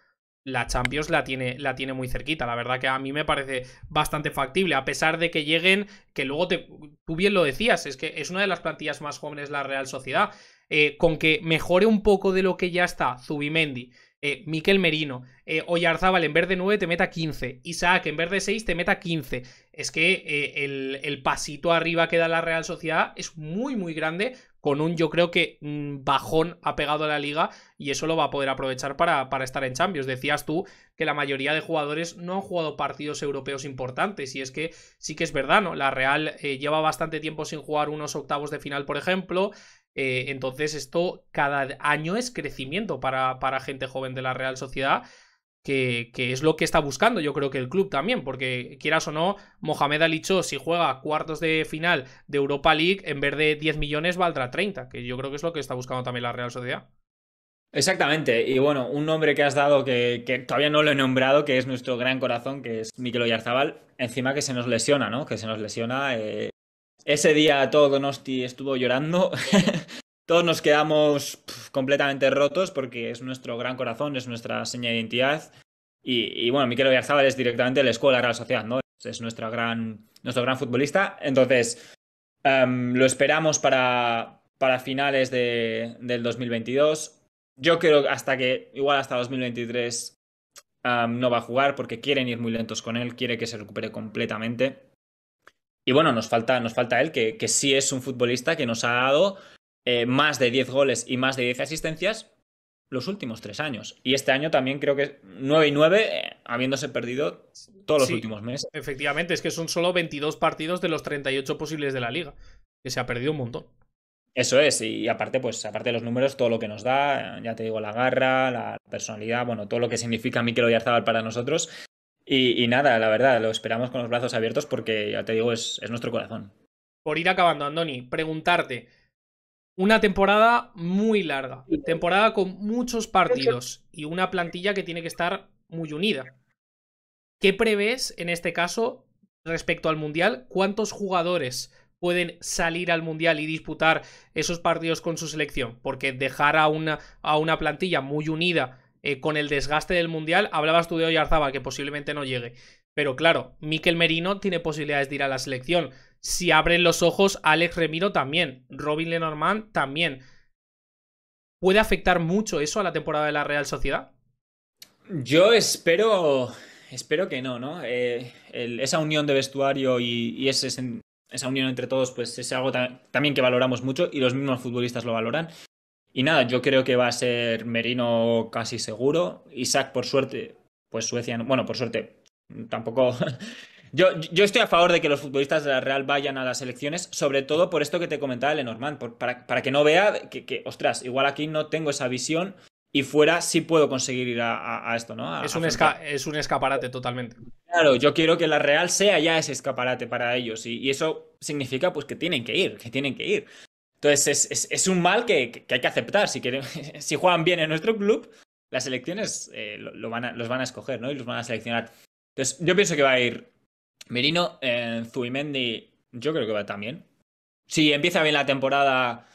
A: la Champions la tiene, la tiene muy cerquita. La verdad que a mí me parece bastante factible, a pesar de que lleguen, que luego tú bien lo decías, es que es una de las plantillas más jóvenes la Real Sociedad. Eh, con que mejore un poco de lo que ya está Zubimendi, eh, Miquel Merino, eh, Oyarzábal en vez de 9 te meta 15, Isaac en vez de 6 te meta 15. Es que eh, el, pasito arriba que da la Real Sociedad es muy, muy grande, con un yo creo que mm, bajón ha pegado a la liga y eso lo va a poder aprovechar para, estar en Champions. Decías tú que la mayoría de jugadores no han jugado partidos europeos importantes y es que sí que es verdad, ¿no? La Real eh, lleva bastante tiempo sin jugar unos octavos de final, por ejemplo. Eh, entonces esto cada año es crecimiento para, gente joven de la Real Sociedad. Que, es lo que está buscando, yo creo que el club también, porque quieras o no, Mohamed Alicho, si juega cuartos de final de Europa League, en vez de 10 millones valdrá 30, que yo creo que es lo que está buscando también la Real Sociedad.
B: Exactamente, y bueno, un nombre que has dado que, todavía no lo he nombrado, que es nuestro gran corazón, que es Mikel Oyarzabal, encima que se nos lesiona, ¿no? Que se nos lesiona eh, ese día todo Donosti estuvo llorando. Todos nos quedamos completamente rotos porque es nuestro gran corazón, es nuestra seña de identidad. Y, bueno, Miquel Oyarzábal es directamente la Escuela de la Real Sociedad, ¿no? Es nuestra gran, nuestro gran futbolista. Entonces, em, lo esperamos para, finales de, del 2022. Yo creo hasta que, igual hasta 2023, em, no va a jugar porque quieren ir muy lentos con él, quiere que se recupere completamente. Y bueno, nos falta, nos falta él, que, que sí es un futbolista que nos ha dado eh, más de 10 goles y más de 10 asistencias los últimos tres años. Y este año también creo que 9 y 9, eh, habiéndose perdido todos los últimos meses.
A: Efectivamente, es que son solo 22 partidos de los 38 posibles de la liga, que se ha perdido un montón.
B: Eso es, y aparte, pues, aparte de los números, todo lo que nos da, ya te digo, la garra, la personalidad, bueno, todo lo que significa Mikel Oyarzabal para nosotros, y, nada, la verdad, lo esperamos con los brazos abiertos porque, ya te digo, es, nuestro corazón.
A: Por ir acabando, Andoni, preguntarte. Una temporada muy larga, temporada con muchos partidos y una plantilla que tiene que estar muy unida. ¿Qué prevés en este caso respecto al Mundial? ¿Cuántos jugadores pueden salir al Mundial y disputar esos partidos con su selección? Porque dejar una, a una plantilla muy unida eh, con el desgaste del Mundial, hablabas tú de Oyarzabal, que posiblemente no llegue. Pero claro, Miquel Merino tiene posibilidades de ir a la selección. Si abren los ojos, Alex Remiro también. Robin Lenormand también. ¿Puede afectar mucho eso a la temporada de la Real Sociedad?
B: Yo espero.
A: Espero que no, ¿no?
B: Eh, esa unión de vestuario y, esa unión entre todos, pues es algo también que valoramos mucho y los mismos futbolistas lo valoran. Y nada, yo creo que va a ser Merino casi seguro. Isaac, por suerte, pues Suecia, bueno, por suerte, tampoco. yo, yo, estoy a favor de que los futbolistas de la Real vayan a las elecciones, sobre todo por esto que te comentaba Lenormand, para, que no vea que, que, ostras, igual aquí no tengo esa visión y fuera sí puedo conseguir ir a, esto, ¿no? es, un es
A: un escaparate totalmente.
B: Claro, yo quiero que la Real sea ya ese escaparate para ellos y, y, eso significa pues que tienen que ir, que tienen que ir. Entonces es, un mal que, hay que aceptar. Si, juegan bien en nuestro club, las elecciones eh, van los van a escoger ¿no? y los van a seleccionar. Entonces yo pienso que va a ir Merino, eh, Zubimendi, yo creo que va también. Si empieza bien la temporada...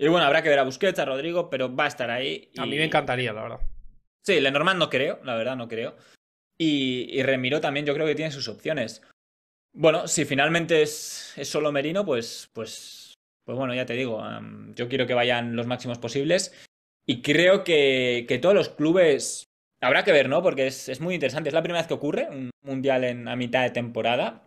B: Y bueno, habrá que ver a Busquets, a Rodrigo, pero va a estar ahí. A mí me encantaría, la verdad. Sí, Lenormand no creo, la verdad no creo. Y, Remiro también yo creo que tiene sus opciones. Bueno, si finalmente es, es solo Merino, pues, pues pues bueno, ya te digo, em, yo quiero que vayan los máximos posibles. Y creo que, que todos los clubes. Habrá que ver, ¿no? Porque es, muy interesante. Es la primera vez que ocurre un mundial en, a mitad de temporada.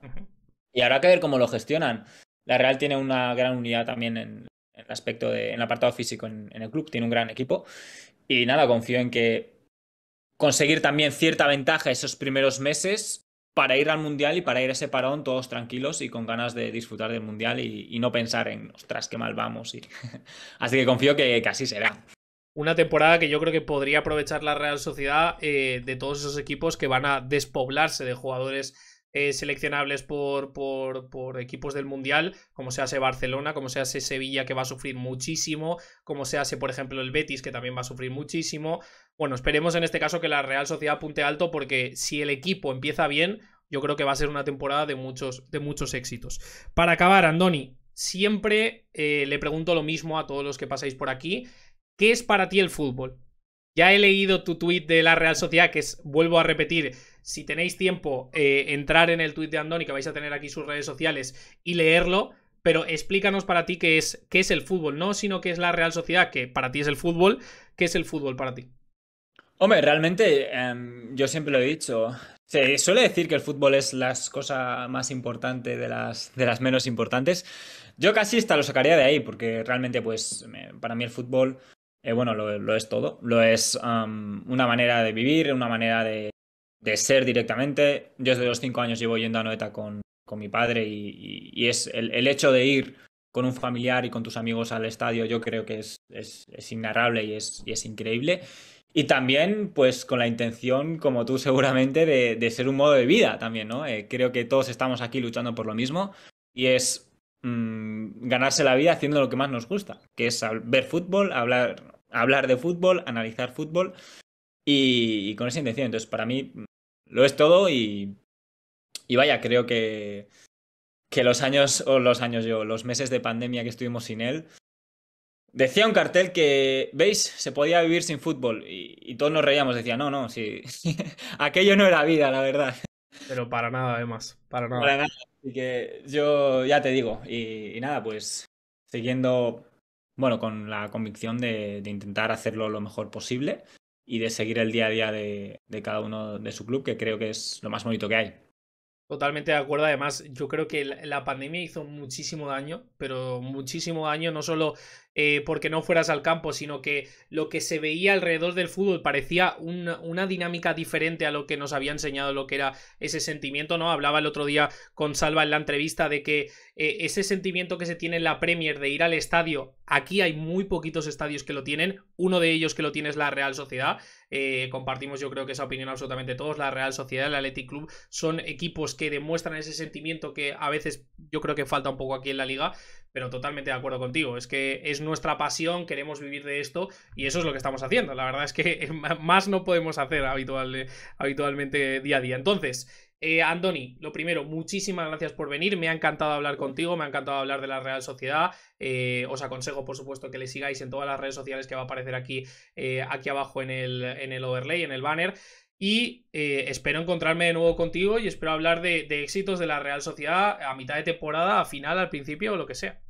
B: Y habrá que ver cómo lo gestionan. La Real tiene una gran unidad también en, el aspecto del apartado físico en, el club. Tiene un gran equipo. Y nada, confío en que conseguir también cierta ventaja esos primeros meses para ir al mundial y para ir a ese parón todos tranquilos y con ganas de disfrutar del mundial y, no pensar en, ostras, qué mal vamos. así que confío que, casi así será.
A: Una temporada que yo creo que podría aprovechar la Real Sociedad eh, de todos esos equipos que van a despoblarse de jugadores eh, seleccionables por, por, por, equipos del Mundial, como se hace Barcelona, como se hace Sevilla, que va a sufrir muchísimo, como se hace, por ejemplo, el Betis, que también va a sufrir muchísimo, bueno, esperemos en este caso que la Real Sociedad apunte alto porque si el equipo empieza bien, yo creo que va a ser una temporada de muchos, de muchos éxitos. Para acabar, Andoni, siempre eh, le pregunto lo mismo a todos los que pasáis por aquí. ¿Qué es para ti el fútbol? Ya he leído tu tweet de la Real Sociedad, que es, vuelvo a repetir, si tenéis tiempo, eh, entrar en el tuit de Andoni, que vais a tener aquí sus redes sociales, y leerlo pero explícanos para ti qué es, qué es el fútbol, no sino qué es la Real Sociedad, que para ti es el fútbol, qué es el fútbol para ti. Hombre, realmente em, yo siempre lo he dicho. Se suele decir
B: que el fútbol es la cosa más importante de las, de las menos importantes. Yo casi hasta lo sacaría de ahí, porque realmente, pues, para mí el fútbol, eh, bueno, lo, es todo. Lo es una manera de vivir, una manera de, de, ser directamente. Yo desde los cinco años llevo yendo a Noeta con, con mi padre y, y, es el, el, hecho de ir con un familiar y con tus amigos al estadio, yo creo que es, es, es y es, y es increíble. Y también, pues, con la intención, como tú seguramente, de, ser un modo de vida también, ¿no? Eh, creo que todos estamos aquí luchando por lo mismo y es mm, ganarse la vida haciendo lo que más nos gusta, que es ver fútbol, hablar, hablar de fútbol, analizar fútbol y, con esa intención. Entonces, para mí, mm, lo es todo y, y vaya, creo que, que los años, o los años yo, los meses de pandemia que estuvimos sin él, Decía un cartel que, ¿veis? Se podía vivir sin fútbol. Y, todos nos reíamos. Decía, no, no, sí. Aquello no era vida, la verdad.
A: Pero para nada, además. Para nada. Para
B: Así que yo ya te digo. Y, nada, pues siguiendo, bueno, con la convicción de, intentar hacerlo lo mejor posible y de seguir el día a día de cada uno de su club, que creo que es lo más bonito que hay.
A: Totalmente de acuerdo. Además, yo creo que la pandemia hizo muchísimo daño, pero muchísimo daño, no solo eh, porque no fueras al campo, sino que lo que se veía alrededor del fútbol parecía una, dinámica diferente a lo que nos había enseñado lo que era ese sentimiento, ¿no? Hablaba el otro día con Salva en la entrevista de que eh, ese sentimiento que se tiene en la Premier de ir al estadio, aquí hay muy poquitos estadios que lo tienen, uno de ellos que lo tiene es la Real Sociedad, eh, compartimos yo creo que esa opinión absolutamente todos, la Real Sociedad, el Athletic Club son equipos que demuestran ese sentimiento que a veces yo creo que falta un poco aquí en la liga pero totalmente de acuerdo contigo. Es que es nuestra pasión, queremos vivir de esto y eso es lo que estamos haciendo. La verdad es que más no podemos hacer habitualmente día a día. Entonces, eh, Andoni, lo primero, muchísimas gracias por venir. Me ha encantado hablar contigo, me ha encantado hablar de la Real Sociedad. Eh, os aconsejo, por supuesto, que le sigáis en todas las redes sociales que va a aparecer aquí, eh, aquí abajo en el, en el overlay, en el banner. Y eh, espero encontrarme de nuevo contigo y espero hablar de, de, éxitos de la Real Sociedad a mitad de temporada, a final, al principio o lo que sea.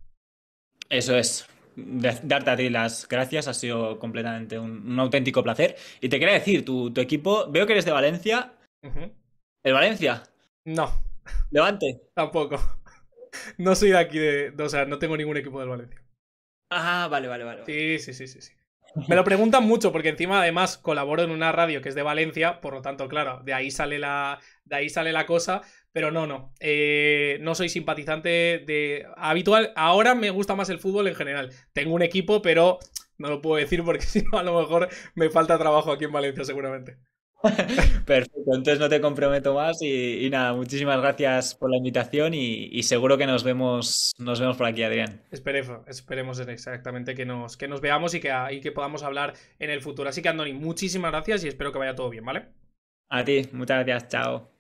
B: Eso es. darte a ti las gracias, ha sido completamente un, auténtico placer. Y te quería decir, tu, tu equipo, veo que eres de Valencia. ¿El Valencia?
A: No. Levante. Tampoco. No soy de aquí, de, o sea, no tengo ningún equipo del Valencia. Ah, vale, vale, vale. Sí, sí, sí, sí. sí. Me lo preguntan mucho porque encima además colaboro en una radio que es de Valencia, por lo tanto, claro, de ahí sale la, de ahí sale la cosa, pero no, no, eh, no soy simpatizante de habitual. Ahora me gusta más el fútbol en general. Tengo un equipo, pero no lo puedo decir porque si no a lo mejor me falta trabajo aquí en Valencia seguramente.
B: Perfecto, entonces no te comprometo más y, nada, muchísimas gracias por la invitación y, seguro que nos vemos, nos vemos por aquí, Adrián.
A: Esperemos, exactamente que nos, que nos veamos y que, y que podamos hablar en el futuro. Así que, Andoni, muchísimas gracias y espero que vaya todo bien, ¿vale? A ti, muchas gracias, chao.